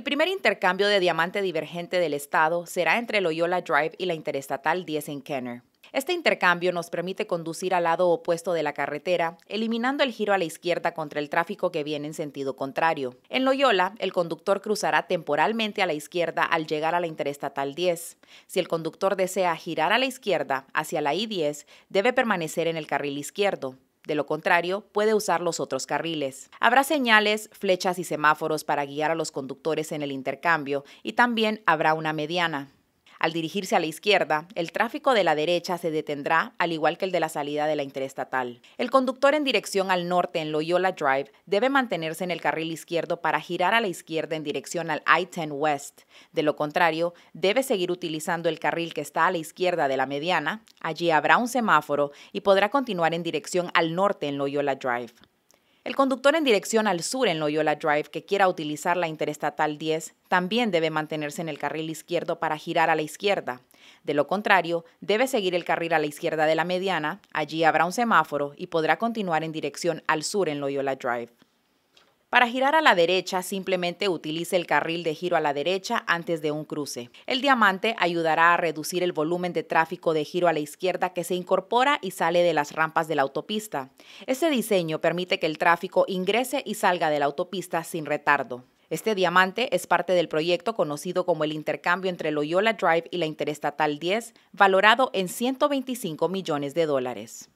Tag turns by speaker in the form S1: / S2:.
S1: El primer intercambio de diamante divergente del Estado será entre Loyola Drive y la interestatal 10 en Kenner. Este intercambio nos permite conducir al lado opuesto de la carretera, eliminando el giro a la izquierda contra el tráfico que viene en sentido contrario. En Loyola, el conductor cruzará temporalmente a la izquierda al llegar a la Interestatal 10. Si el conductor desea girar a la izquierda, hacia la I-10, debe permanecer en el carril izquierdo. De lo contrario, puede usar los otros carriles. Habrá señales, flechas y semáforos para guiar a los conductores en el intercambio y también habrá una mediana. Al dirigirse a la izquierda, el tráfico de la derecha se detendrá, al igual que el de la salida de la interestatal. El conductor en dirección al norte en Loyola Drive debe mantenerse en el carril izquierdo para girar a la izquierda en dirección al I-10 West. De lo contrario, debe seguir utilizando el carril que está a la izquierda de la mediana. Allí habrá un semáforo y podrá continuar en dirección al norte en Loyola Drive. El conductor en dirección al sur en Loyola Drive que quiera utilizar la Interestatal 10 también debe mantenerse en el carril izquierdo para girar a la izquierda. De lo contrario, debe seguir el carril a la izquierda de la mediana, allí habrá un semáforo y podrá continuar en dirección al sur en Loyola Drive. Para girar a la derecha, simplemente utilice el carril de giro a la derecha antes de un cruce. El diamante ayudará a reducir el volumen de tráfico de giro a la izquierda que se incorpora y sale de las rampas de la autopista. Este diseño permite que el tráfico ingrese y salga de la autopista sin retardo. Este diamante es parte del proyecto conocido como el intercambio entre Loyola Drive y la Interestatal 10, valorado en 125 millones de dólares.